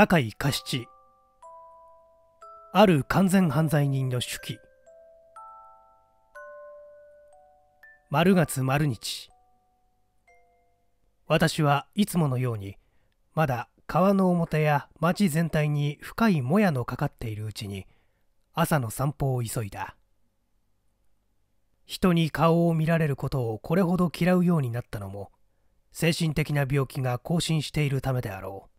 酒井加七ある完全犯罪人の手記丸月丸日私はいつものようにまだ川の表や町全体に深いもやのかかっているうちに朝の散歩を急いだ人に顔を見られることをこれほど嫌うようになったのも精神的な病気が更新しているためであろう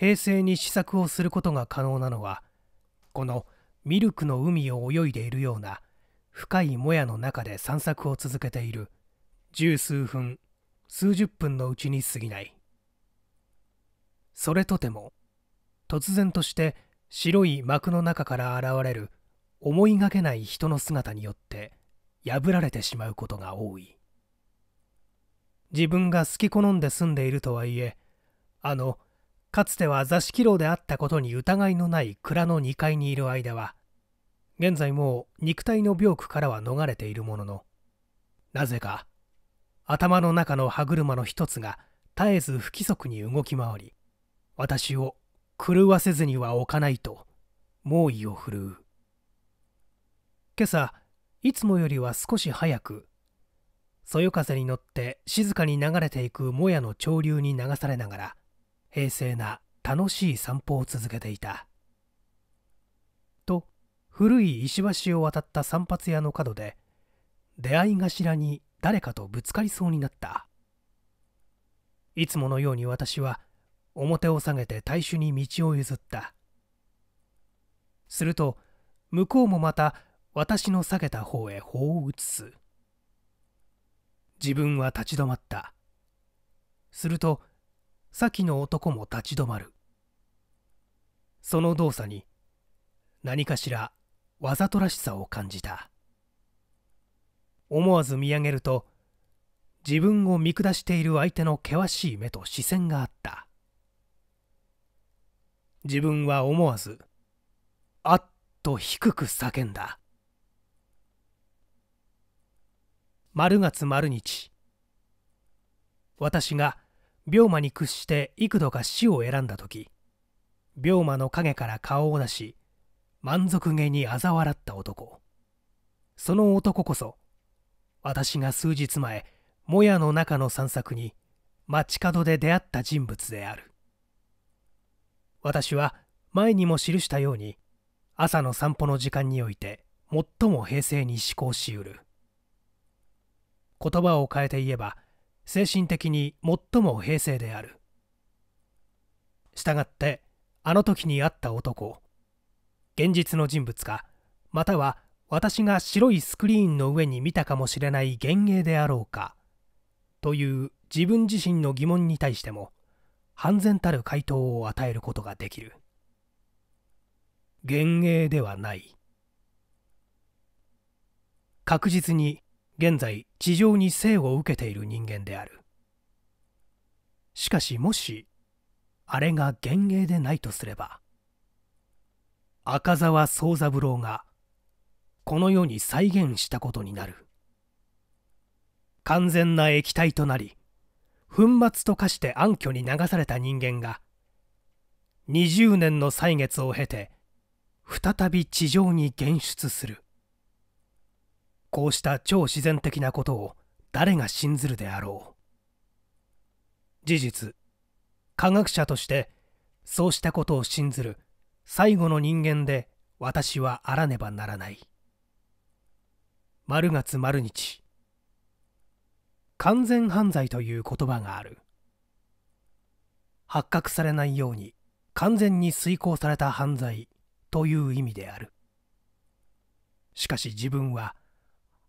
平成に試作をすることが可能なのはこのミルクの海を泳いでいるような深いもやの中で散策を続けている十数分数十分のうちに過ぎないそれとても突然として白い幕の中から現れる思いがけない人の姿によって破られてしまうことが多い自分が好き好んで住んでいるとはいえあの「かつては座敷牢であったことに疑いのない蔵の2階にいる間は現在もう肉体の病苦からは逃れているもののなぜか頭の中の歯車の一つが絶えず不規則に動き回り私を狂わせずには置かないと猛威を振るう今朝いつもよりは少し早くそよ風に乗って静かに流れていくもやの潮流に流されながら平静な楽しい散歩を続けていたと古い石橋を渡った散髪屋の角で出会い頭に誰かとぶつかりそうになったいつものように私は表を下げて大衆に道を譲ったすると向こうもまた私の下げた方へ法を移す自分は立ち止まったすると先の男も立ち止まるその動作に何かしらわざとらしさを感じた思わず見上げると自分を見下している相手の険しい目と視線があった自分は思わずあっと低く叫んだ丸月丸日私が「病魔に屈して幾度か死を選んだ時病魔の影から顔を出し満足げに嘲笑った男その男こそ私が数日前もやの中の散策に街角で出会った人物である私は前にも記したように朝の散歩の時間において最も平静に思考しうる言葉を変えて言えば「精神的に最も平静であるしたがってあの時に会った男現実の人物かまたは私が白いスクリーンの上に見たかもしれない幻影であろうかという自分自身の疑問に対しても半然たる回答を与えることができる幻影ではない確実に現在地上に生を受けている人間であるしかしもしあれが幻影でないとすれば赤澤宗三郎がこの世に再現したことになる完全な液体となり粉末と化して暗渠に流された人間が20年の歳月を経て再び地上に現出するこうした超自然的なことを誰が信ずるであろう事実科学者としてそうしたことを信ずる最後の人間で私はあらねばならない丸月丸日完全犯罪という言葉がある発覚されないように完全に遂行された犯罪という意味であるしかし自分は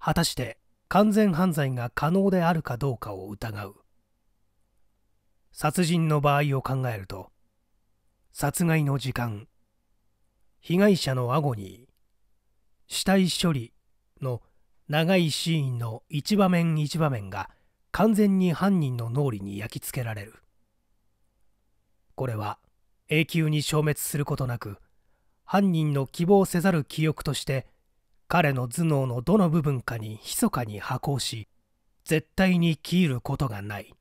果たして完全犯罪が可能であるかどうかを疑う殺人の場合を考えると殺害の時間被害者のアゴニー死体処理の長いシーンの一場面一場面が完全に犯人の脳裏に焼き付けられるこれは永久に消滅することなく犯人の希望せざる記憶として彼の頭脳のどの部分かに密かに破行し絶対に消えることがない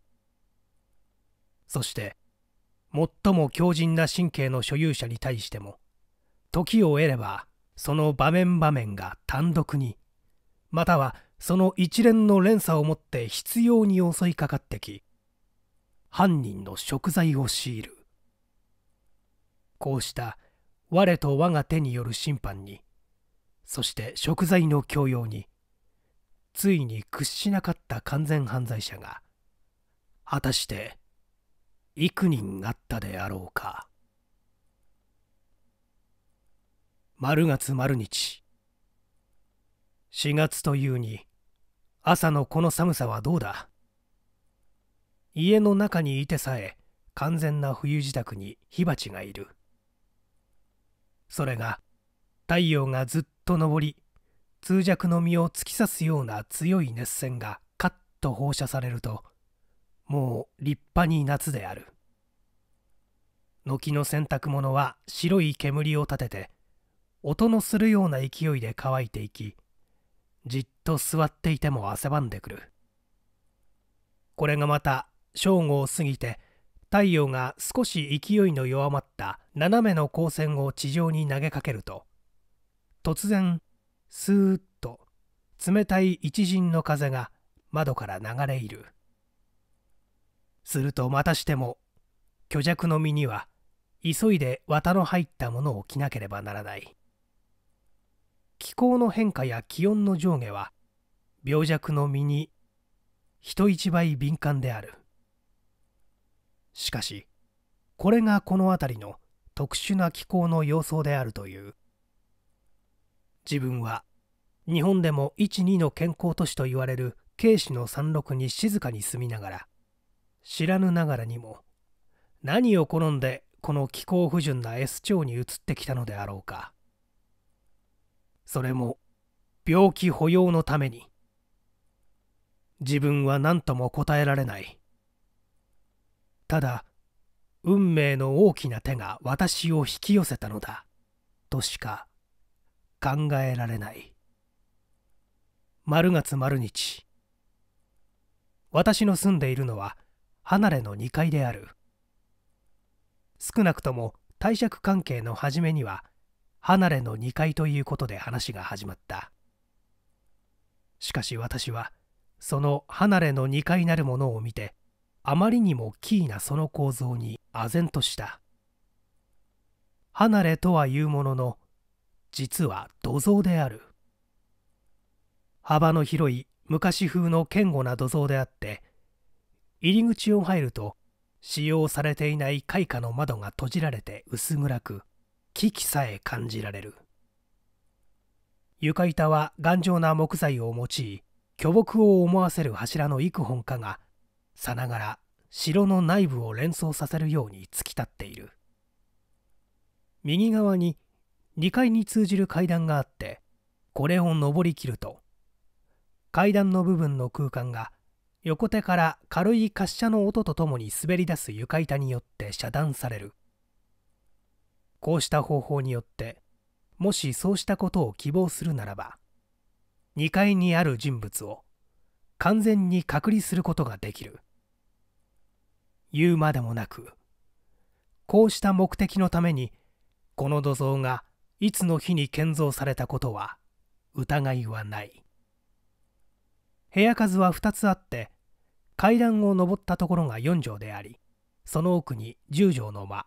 そして最も強靭な神経の所有者に対しても時を得ればその場面場面が単独にまたはその一連の連鎖をもって必要に襲いかかってき犯人の贖罪を強いるこうした我と我が手による審判にそして食材の強要についに屈しなかった完全犯罪者が果たして幾人あったであろうか丸月丸日4月というに朝のこの寒さはどうだ家の中にいてさえ完全な冬支度に火鉢がいるそれが太陽がずっと昇り通弱の実を突き刺すような強い熱線がカッと放射されるともう立派に夏である軒の洗濯物は白い煙を立てて音のするような勢いで乾いていきじっと座っていても汗ばんでくるこれがまた正午を過ぎて太陽が少し勢いの弱まった斜めの光線を地上に投げかけると突然スーッと冷たい一陣の風が窓から流れいるするとまたしても巨弱の身には急いで綿の入ったものを着なければならない気候の変化や気温の上下は病弱の身に人一倍敏感であるしかしこれがこの辺りの特殊な気候の様相であるという自分は日本でも12の健康都市と言われる慶市の山麓に静かに住みながら知らぬながらにも何を好んでこの気候不順な S 町に移ってきたのであろうかそれも病気保養のために自分は何とも答えられないただ運命の大きな手が私を引き寄せたのだとしか考えられない丸月丸日私の住んでいるのは離れの2階である少なくとも貸借関係の初めには離れの2階ということで話が始まったしかし私はその離れの2階なるものを見てあまりにもキーなその構造に唖然とした離れとはいうものの実は土蔵である幅の広い昔風の堅固な土蔵であって入り口を入ると使用されていない開花の窓が閉じられて薄暗く危機さえ感じられる床板は頑丈な木材を用い巨木を思わせる柱の幾本かがさながら城の内部を連想させるように突き立っている右側に2階に通じる階段があってこれを上りきると階段の部分の空間が横手から軽い滑車の音とともに滑り出す床板によって遮断されるこうした方法によってもしそうしたことを希望するならば2階にある人物を完全に隔離することができる言うまでもなくこうした目的のためにこの土蔵がいつの日に建造されたことは疑いはない部屋数は2つあって階段を上ったところが4畳でありその奥に10畳の間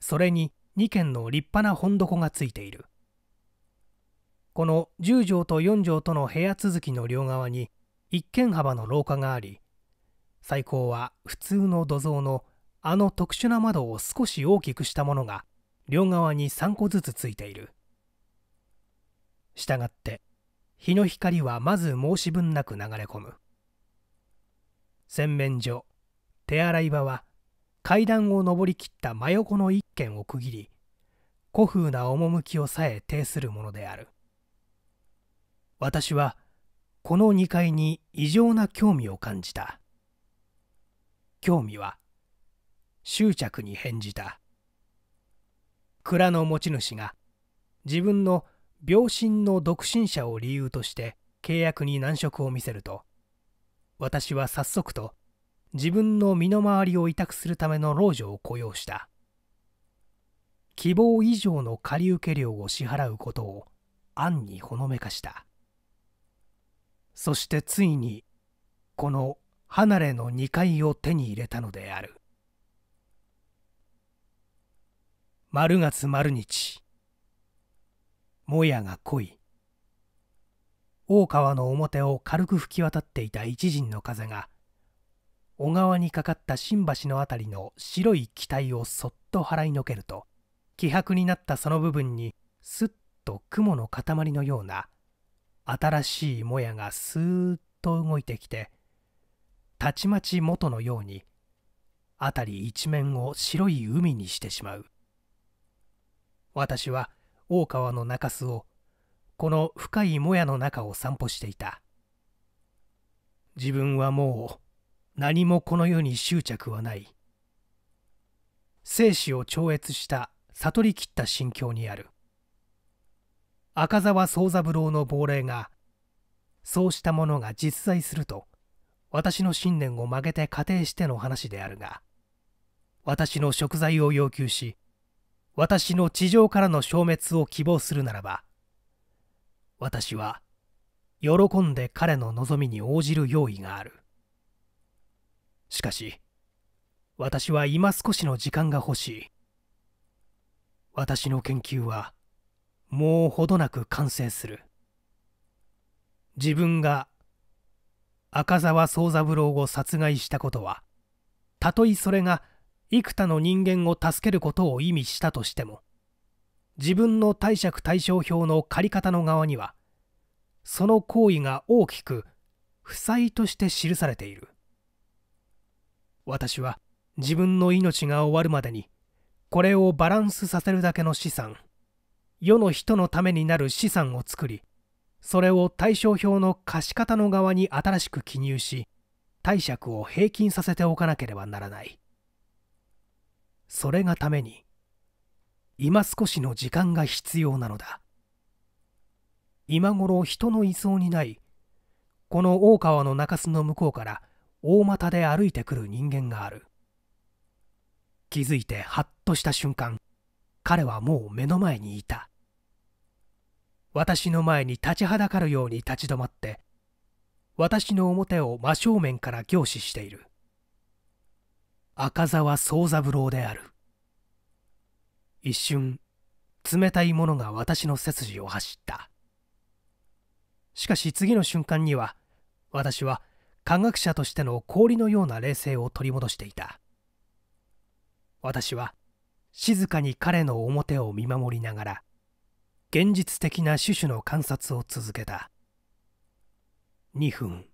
それに2軒の立派な本床がついているこの10畳と4畳との部屋続きの両側に1軒幅の廊下があり最高は普通の土蔵のあの特殊な窓を少し大きくしたものが両側に3個ずつついているしたがって日の光はまず申し分なく流れ込む洗面所手洗い場は階段を上りきった真横の一軒を区切り古風な趣をさえ呈するものである私はこの2階に異常な興味を感じた興味は執着に返じた蔵の持ち主が自分の病身の独身者を理由として契約に難色を見せると私は早速と自分の身の回りを委託するための老女を雇用した希望以上の借り受け料を支払うことを暗にほのめかしたそしてついにこの離れの2階を手に入れたのである丸月丸日もやが濃い大川の表を軽く吹き渡っていた一陣の風が小川にかかった新橋の辺りの白い機体をそっと払いのけると希薄になったその部分にすっと雲の塊のような新しいもやがスーッと動いてきてたちまち元のように辺り一面を白い海にしてしまう。私は大川の中州をこの深いもやの中を散歩していた自分はもう何もこの世に執着はない生死を超越した悟りきった心境にある赤澤宗三郎の亡霊がそうしたものが実在すると私の信念を曲げて仮定しての話であるが私の食材を要求し私の地上からの消滅を希望するならば私は喜んで彼の望みに応じる用意があるしかし私は今少しの時間が欲しい私の研究はもうほどなく完成する自分が赤沢宗三郎を殺害したことはたとえそれが幾多の人間を助けることを意味したとしても自分の貸借対照表の借方の側にはその行為が大きく負債として記されている私は自分の命が終わるまでにこれをバランスさせるだけの資産世の人のためになる資産を作りそれを対照表の貸方の側に新しく記入し貸借を平均させておかなければならない。それがために今少しの時間が必要なのだ今頃人のいそうにないこの大川の中州の向こうから大股で歩いてくる人間がある気づいてハッとした瞬間彼はもう目の前にいた私の前に立ちはだかるように立ち止まって私の表を真正面から凝視している赤沢宗三郎である一瞬冷たいものが私の背筋を走ったしかし次の瞬間には私は科学者としての氷のような冷静を取り戻していた私は静かに彼の表を見守りながら現実的な種々の観察を続けた2分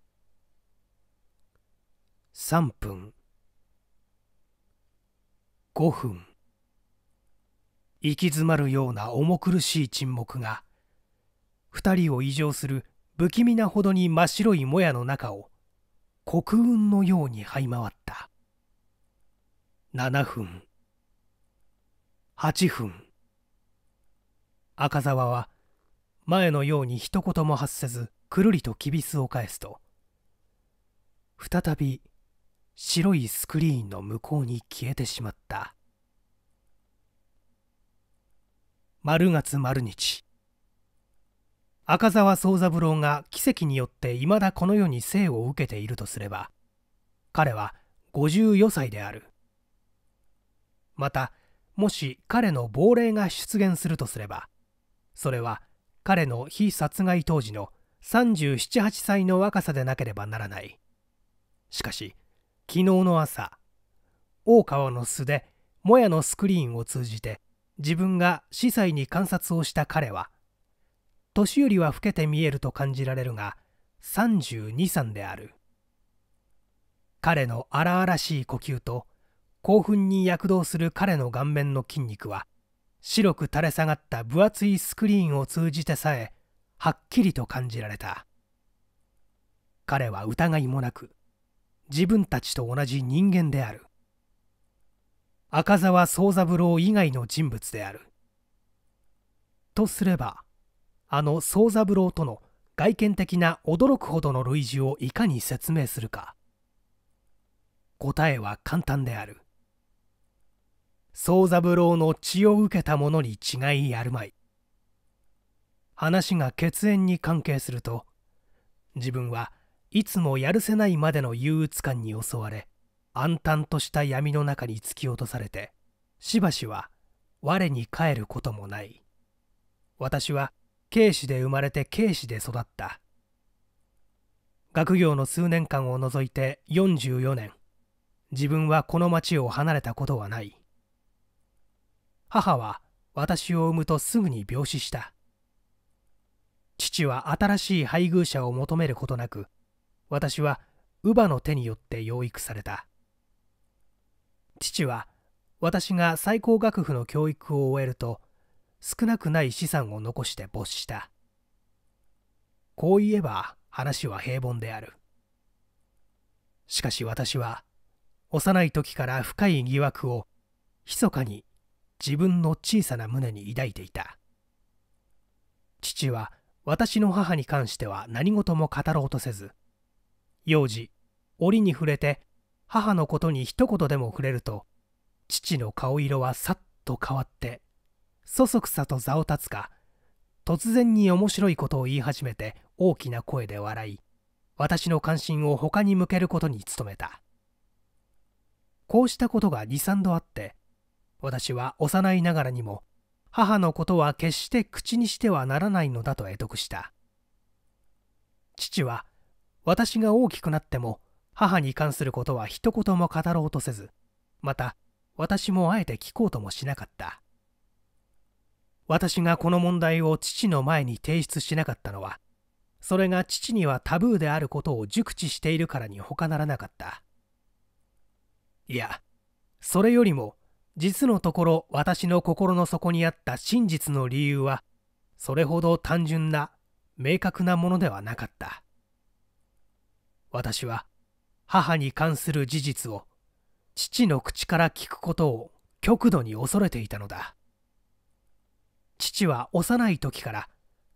3分5分行き詰まるような重苦しい沈黙が2人を異常する不気味なほどに真っ白いもやの中を黒雲のように這い回った7分8分赤沢は前のように一言も発せずくるりときびすを返すと再び白いスクリーンの向こうに消えてしまった丸月丸日赤澤宗三郎が奇跡によっていまだこの世に生を受けているとすれば彼は54歳であるまたもし彼の亡霊が出現するとすればそれは彼の被殺害当時の378歳の若さでなければならないしかし昨日の朝大川の巣でもやのスクリーンを通じて自分が司祭に観察をした彼は年寄りは老けて見えると感じられるが323である彼の荒々しい呼吸と興奮に躍動する彼の顔面の筋肉は白く垂れ下がった分厚いスクリーンを通じてさえはっきりと感じられた彼は疑いもなく自分たちと同じ人間である赤澤宗三郎以外の人物であるとすればあの宗三郎との外見的な驚くほどの類似をいかに説明するか答えは簡単である宗三郎の血を受けた者に違いあるまい話が血縁に関係すると自分は「いつもやるせないまでの憂鬱感に襲われ暗淡とした闇の中に突き落とされてしばしは我に帰ることもない私は警視で生まれて警視で育った学業の数年間を除いて44年自分はこの町を離れたことはない母は私を産むとすぐに病死した父は新しい配偶者を求めることなく私は乳母の手によって養育された父は私が最高学府の教育を終えると少なくない資産を残して没したこう言えば話は平凡であるしかし私は幼い時から深い疑惑を密かに自分の小さな胸に抱いていた父は私の母に関しては何事も語ろうとせず幼児折に触れて母のことに一言でも触れると父の顔色はさっと変わってそそくさと座を立つか突然に面白いことを言い始めて大きな声で笑い私の関心を他に向けることに努めたこうしたことが23度あって私は幼いながらにも母のことは決して口にしてはならないのだと会得した父は私が大きくなっても母に関することは一言も語ろうとせずまた私もあえて聞こうともしなかった私がこの問題を父の前に提出しなかったのはそれが父にはタブーであることを熟知しているからに他ならなかったいやそれよりも実のところ私の心の底にあった真実の理由はそれほど単純な明確なものではなかった私は母に関する事実を父の口から聞くことを極度に恐れていたのだ父は幼い時から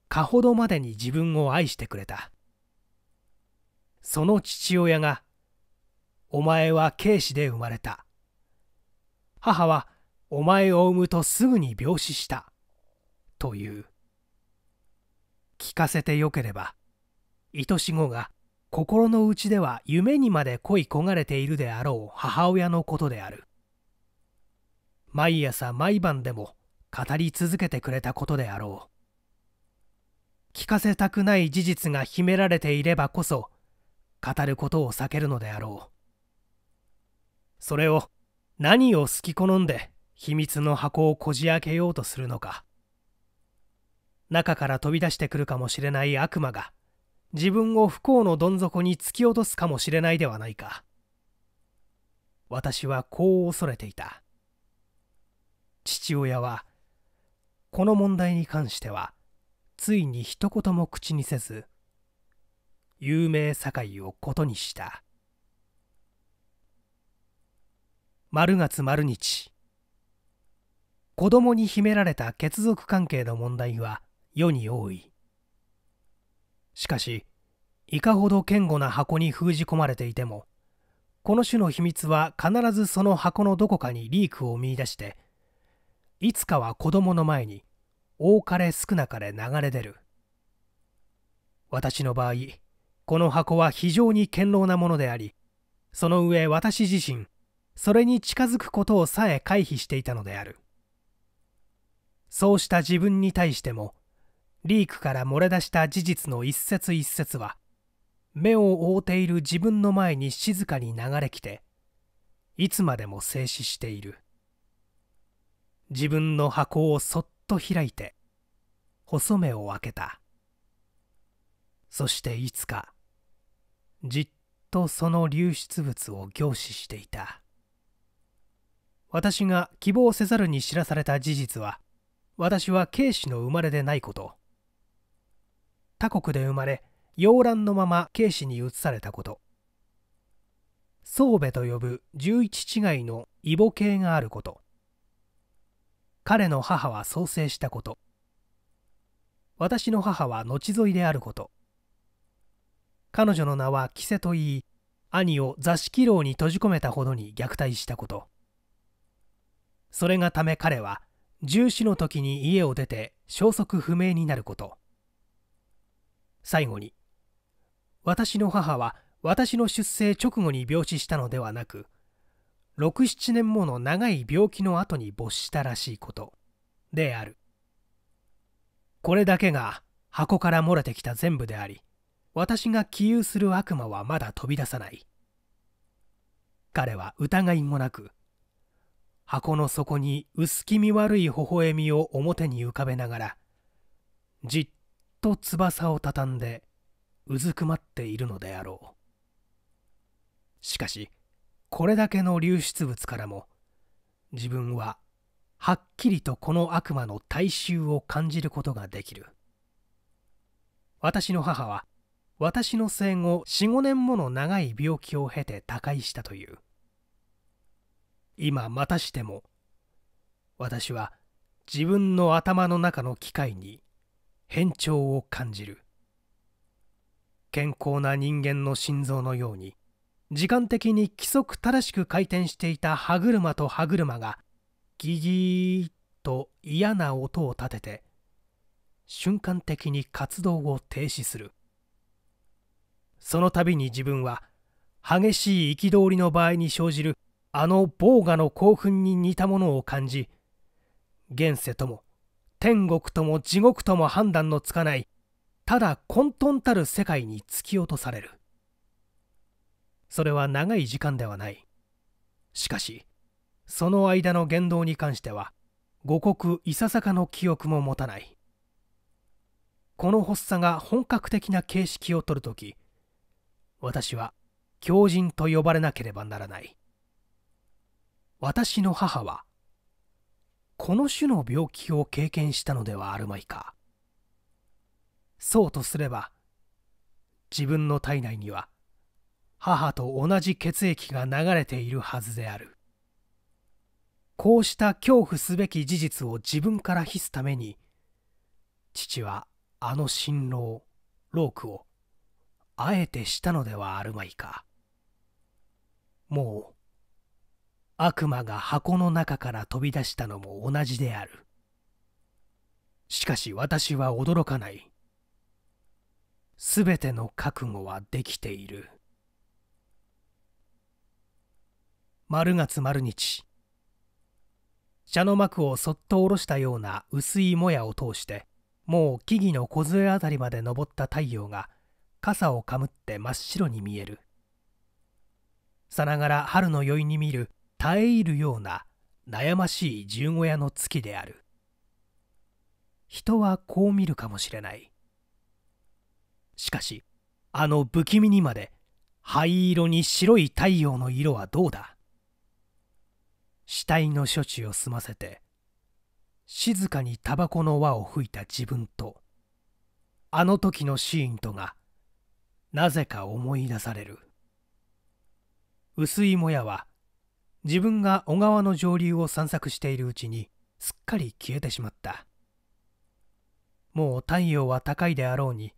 かほどまでに自分を愛してくれたその父親が「お前は軽視で生まれた」母は「お前を産むとすぐに病死した」という聞かせてよければ愛し子が心の内では夢にまで恋焦がれているであろう母親のことである毎朝毎晩でも語り続けてくれたことであろう聞かせたくない事実が秘められていればこそ語ることを避けるのであろうそれを何を好き好んで秘密の箱をこじ開けようとするのか中から飛び出してくるかもしれない悪魔が自分を不幸のどん底に突き落とすかもしれないではないか私はこう恐れていた父親はこの問題に関してはついに一言も口にせず有名堺をことにした丸月丸日子供に秘められた血族関係の問題は世に多いしかしいかほど堅固な箱に封じ込まれていてもこの種の秘密は必ずその箱のどこかにリークを見いだしていつかは子供の前に多かれ少なかれ流れ出る私の場合この箱は非常に堅牢なものでありその上私自身それに近づくことをさえ回避していたのであるそうした自分に対してもリークから漏れ出した事実の一節一節は目を覆っている自分の前に静かに流れきていつまでも静止している自分の箱をそっと開いて細目を開けたそしていつかじっとその流出物を凝視していた私が希望せざるに知らされた事実は私は警氏の生まれでないこと他国で生まれ洋蘭のまま慶氏に移されたこと宗部と呼ぶ十一違いの異母系があること彼の母は創生したこと私の母は後添いであること彼女の名は稀勢と言い兄を座敷牢に閉じ込めたほどに虐待したことそれがため彼は重視の時に家を出て消息不明になること最後に私の母は私の出生直後に病死したのではなく67年もの長い病気の後に没したらしいことであるこれだけが箱から漏れてきた全部であり私が起憂する悪魔はまだ飛び出さない彼は疑いもなく箱の底に薄気味悪い微笑みを表に浮かべながらじっと翼をたたんでうずくまっているのであろうしかしこれだけの流出物からも自分ははっきりとこの悪魔の大衆を感じることができる私の母は私の生後45年もの長い病気を経て他界したという今またしても私は自分の頭の中の機械に変調を感じる健康な人間の心臓のように時間的に規則正しく回転していた歯車と歯車がギギーッと嫌な音を立てて瞬間的に活動を停止するその度に自分は激しい憤りの場合に生じるあの防ガの興奮に似たものを感じ現世とも天国とも地獄とも判断のつかないただ混沌たる世界に突き落とされるそれは長い時間ではないしかしその間の言動に関しては五穀いささかの記憶も持たないこの発作が本格的な形式をとるとき私は狂人と呼ばれなければならない私の母はこの種の病気を経験したのではあるまいかそうとすれば自分の体内には母と同じ血液が流れているはずであるこうした恐怖すべき事実を自分から秘すために父はあの新郎ロークをあえてしたのではあるまいかもう悪魔が箱の中から飛び出したのも同じである。しかし私は驚かない。すべての覚悟はできている。丸月丸日。茶の幕をそっと下ろしたような薄いもやを通して、もう木々の梢あたりまで昇った太陽が、傘をかむって真っ白に見える。さながら春の宵に見る耐え入るような悩ましい十五夜の月である人はこう見るかもしれないしかしあの不気味にまで灰色に白い太陽の色はどうだ死体の処置を済ませて静かにタバコの輪を吹いた自分とあの時のシーンとがなぜか思い出される薄いもやは自分が小川の上流を散策しているうちにすっかり消えてしまったもう太陽は高いであろうに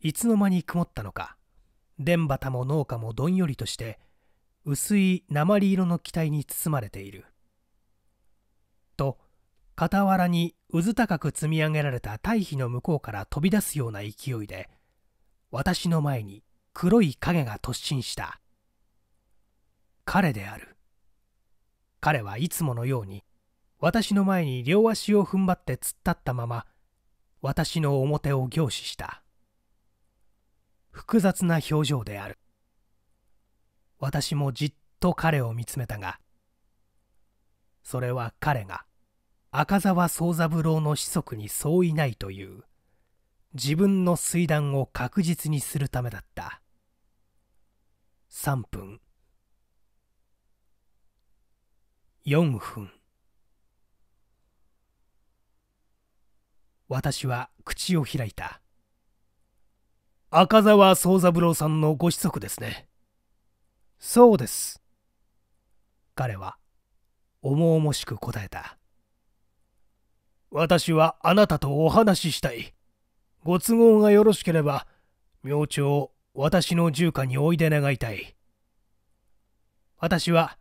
いつの間に曇ったのか電畑も農家もどんよりとして薄い鉛色の気体に包まれていると傍らにうず高く積み上げられた堆肥の向こうから飛び出すような勢いで私の前に黒い影が突進した彼である彼はいつものように私の前に両足を踏ん張って突っ立ったまま私の表を凝視した複雑な表情である私もじっと彼を見つめたがそれは彼が赤澤宗三郎の子息に相違ないという自分の水断を確実にするためだった3分4分私は口を開いた赤澤宗三郎さんのご子息ですねそうです彼は重々しく答えた私はあなたとお話ししたいご都合がよろしければ明朝私の住家においで願いたい私は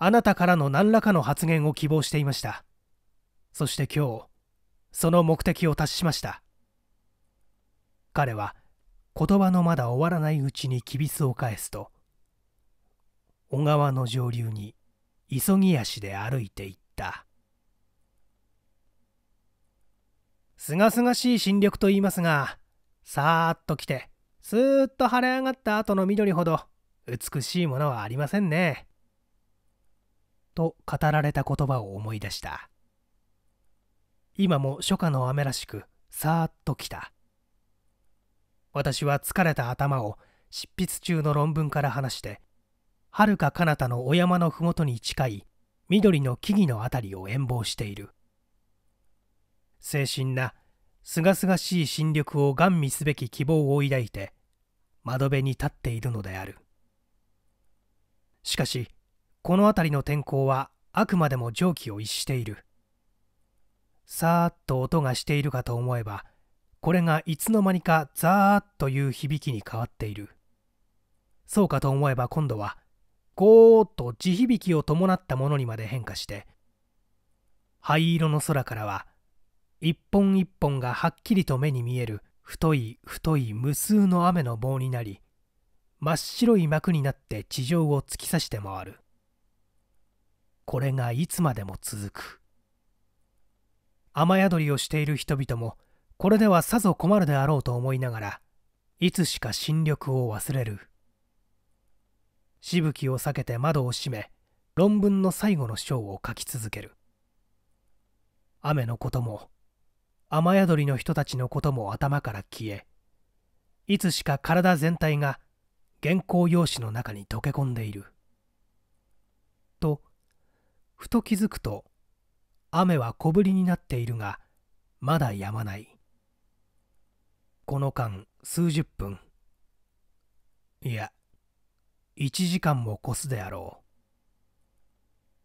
あなたからの何らかの発言を希望していましたそして今日その目的を達しました彼は言葉のまだ終わらないうちにきびすを返すと小川の上流に急ぎ足で歩いていったすがすがしい新緑と言いますがさーっと来てすーっと晴れ上がった後の緑ほど美しいものはありませんねと語られた言葉を思い出した今も初夏の雨らしくさーっと来た私は疲れた頭を執筆中の論文から話してはるか彼方のお山の麓に近い緑の木々の辺りを遠望している精神なすがすがしい新緑をガン見すべき希望を抱いて窓辺に立っているのであるしかしこの辺りの天候はあくまでも蒸気を逸しているさーっと音がしているかと思えばこれがいつの間にかザーッという響きに変わっているそうかと思えば今度はゴーッと地響きを伴ったものにまで変化して灰色の空からは一本一本がはっきりと目に見える太い太い無数の雨の棒になり真っ白い膜になって地上を突き刺して回るこれがいつまでも続く雨宿りをしている人々もこれではさぞ困るであろうと思いながらいつしか新緑を忘れるしぶきを避けて窓を閉め論文の最後の章を書き続ける雨のことも雨宿りの人たちのことも頭から消えいつしか体全体が原稿用紙の中に溶け込んでいるふと気づくと雨は小降りになっているがまだ止まないこの間数十分いや1時間も越すであろう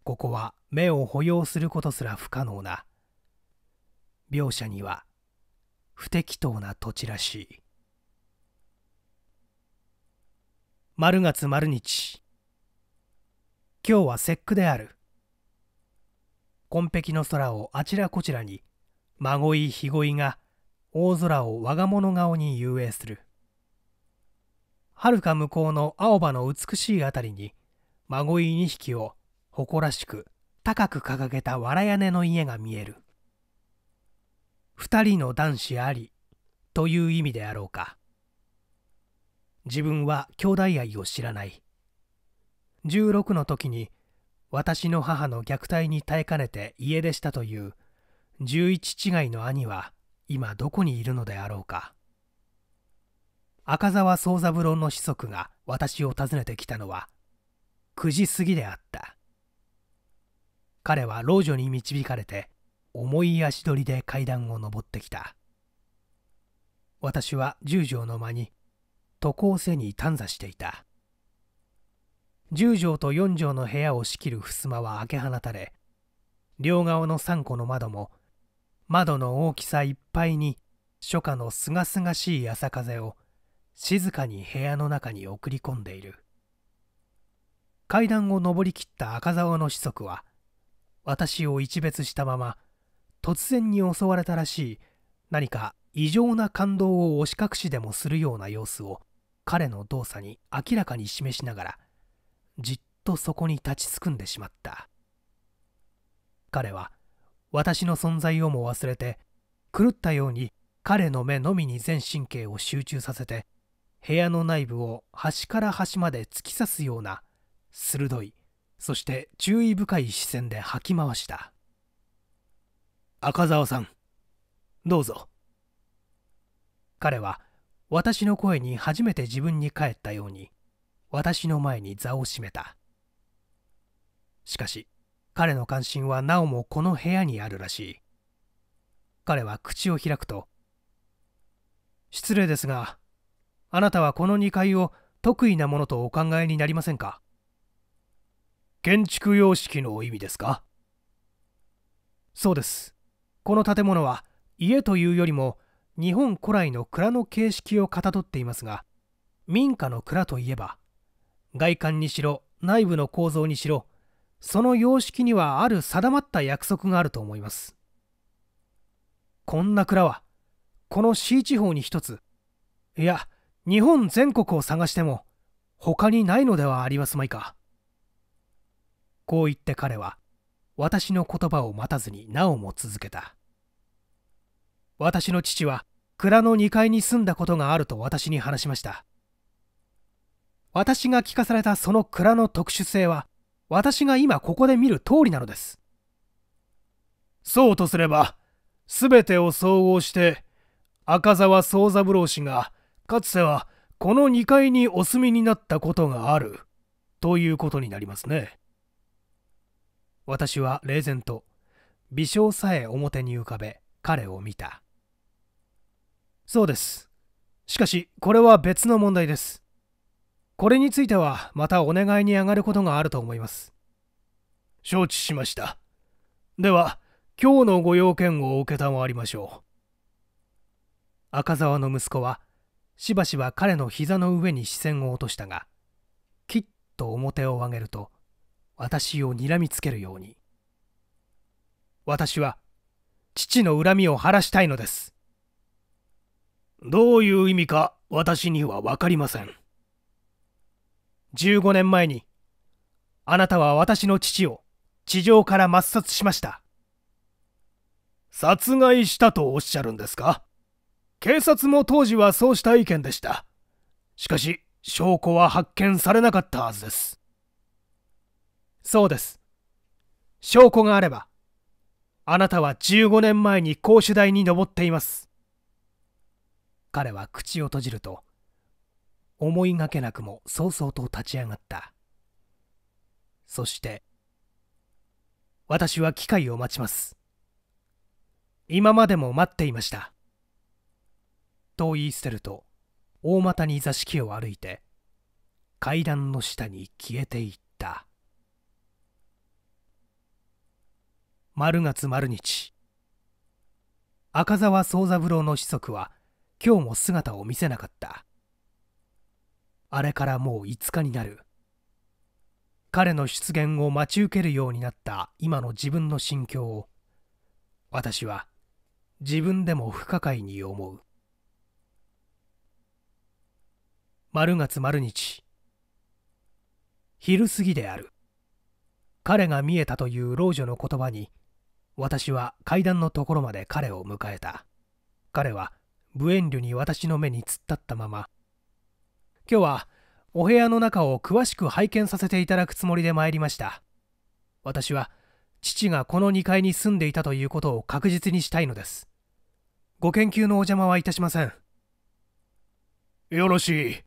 ここは目を保養することすら不可能な描写には不適当な土地らしい丸月丸日今日は節句である紺碧の空をあちらこちらに孫いひごいが大空を我が物顔に遊泳するはるか向こうの青葉の美しいあたりに孫い2匹を誇らしく高く掲げた藁屋根の家が見える2人の男子ありという意味であろうか自分は兄弟愛を知らない16の時に私の母の虐待に耐えかねて家出したという11違いの兄は今どこにいるのであろうか赤澤宗三郎の子息が私を訪ねてきたのは9時過ぎであった彼は老女に導かれて重い足取りで階段を上ってきた私は十条の間に渡航せに短挫していた10畳と4畳の部屋を仕切る襖は開け放たれ両側の3個の窓も窓の大きさいっぱいに初夏のすがすがしい朝風を静かに部屋の中に送り込んでいる階段を上りきった赤沢の子息は私を一別したまま突然に襲われたらしい何か異常な感動を押し隠しでもするような様子を彼の動作に明らかに示しながらじっとそこに立ちすくんでしまった彼は私の存在をも忘れて狂ったように彼の目のみに全神経を集中させて部屋の内部を端から端まで突き刺すような鋭いそして注意深い視線で吐き回した赤澤さんどうぞ彼は私の声に初めて自分に返ったように私の前に座を閉めたしかし彼の関心はなおもこの部屋にあるらしい彼は口を開くと「失礼ですがあなたはこの2階を得意なものとお考えになりませんか?」建築様式の意味ですかそうですこの建物は家というよりも日本古来の蔵の形式をかたどっていますが民家の蔵といえば外観にしろ内部の構造にしろその様式にはある定まった約束があると思いますこんな蔵はこの C 地方に一ついや日本全国を探しても他にないのではありますまいかこう言って彼は私の言葉を待たずになおも続けた私の父は蔵の2階に住んだことがあると私に話しました私が聞かされたその蔵の特殊性は私が今ここで見る通りなのですそうとすれば全てを総合して赤沢宗三郎氏がかつてはこの2階にお住みになったことがあるということになりますね私は冷然と微笑さえ表に浮かべ彼を見たそうですしかしこれは別の問題ですこれについてはまたお願いに上がることがあると思います承知しましたでは今日のご用件を承りましょう赤澤の息子はしばしば彼の膝の上に視線を落としたがきっと表を上げると私を睨みつけるように私は父の恨みを晴らしたいのですどういう意味か私には分かりません15年前に、あなたは私の父を地上から抹殺しました。殺害したとおっしゃるんですか警察も当時はそうした意見でした。しかし、証拠は発見されなかったはずです。そうです。証拠があれば、あなたは15年前に公主台に登っています。彼は口を閉じると、思いがけなくも早々と立ち上がったそして私は機会を待ちます今までも待っていましたと言い捨てると大股に座敷を歩いて階段の下に消えていった丸月丸日赤澤宗三郎の子息は今日も姿を見せなかったあれからもう5日になる彼の出現を待ち受けるようになった今の自分の心境を私は自分でも不可解に思う丸月丸日昼過ぎである彼が見えたという老女の言葉に私は階段のところまで彼を迎えた彼は無遠慮に私の目に突っ立ったまま今日はお部屋の中を詳しく拝見させていただくつもりで参りました私は父がこの2階に住んでいたということを確実にしたいのですご研究のお邪魔はいたしませんよろしい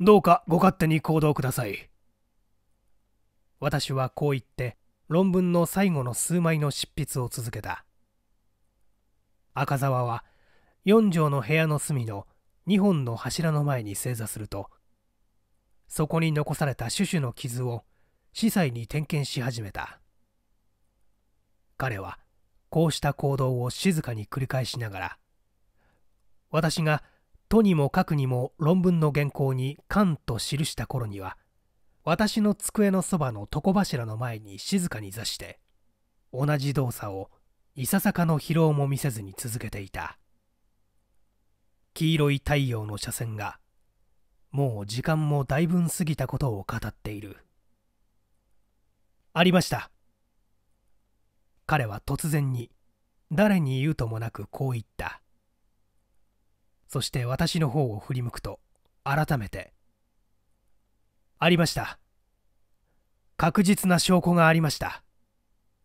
どうかご勝手に行動ください私はこう言って論文の最後の数枚の執筆を続けた赤澤は4畳の部屋の隅の2本の柱の前に正座するとそこに残された種々の傷を司祭に点検し始めた彼はこうした行動を静かに繰り返しながら私がとにもかくにも論文の原稿に「勘」と記した頃には私の机のそばの床柱の前に静かに座して同じ動作をいささかの疲労も見せずに続けていた。黄色い太陽の斜線がもう時間もだいぶん過ぎたことを語っているありました彼は突然に誰に言うともなくこう言ったそして私の方を振り向くと改めて「ありました確実な証拠がありました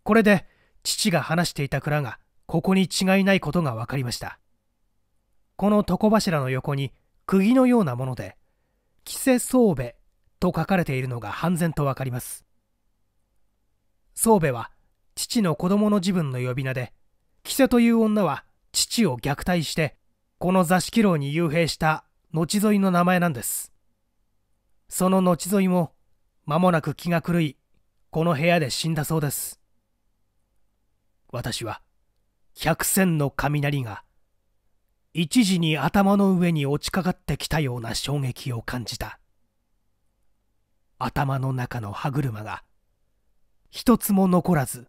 これで父が話していた蔵がここに違いないことが分かりましたこの床柱の横に釘のようなもので「キセ宗部」と書かれているのが半然と分かります宗部は父の子供の自分の呼び名で木瀬という女は父を虐待してこの座敷牢に幽閉した後沿いの名前なんですその後沿いも間もなく気が狂いこの部屋で死んだそうです私は百戦の雷が一時に頭の上に落ちかかってきたような衝撃を感じた頭の中の歯車が一つも残らず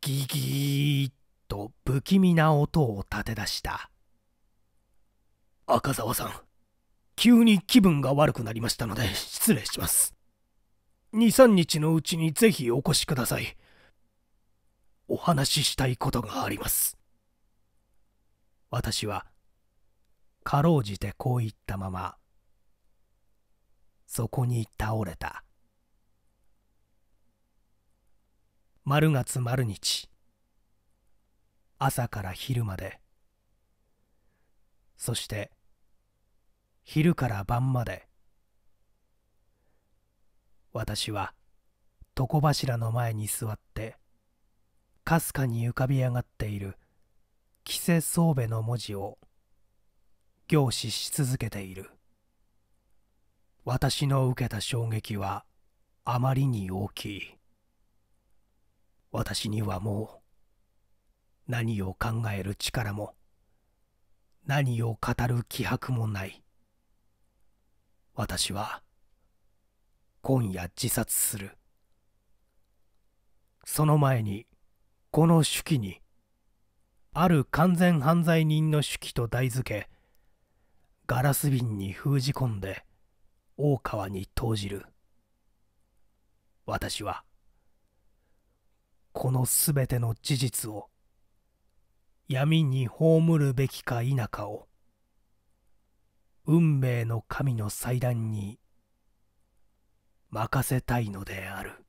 ギギーッと不気味な音を立て出した赤澤さん急に気分が悪くなりましたので失礼します23日のうちにぜひお越しくださいお話ししたいことがあります私はかろうじてこう言ったままそこに倒れた丸月丸日朝から昼までそして昼から晩まで私は床柱の前に座ってかすかに浮かび上がっている着せ装備の文字を凝視し続けている私の受けた衝撃はあまりに大きい私にはもう何を考える力も何を語る気迫もない私は今夜自殺するその前にこの手記にある完全犯罪人の手記と題付けガラス瓶に封じ込んで大川に投じる私はこの全ての事実を闇に葬るべきか否かを運命の神の祭壇に任せたいのである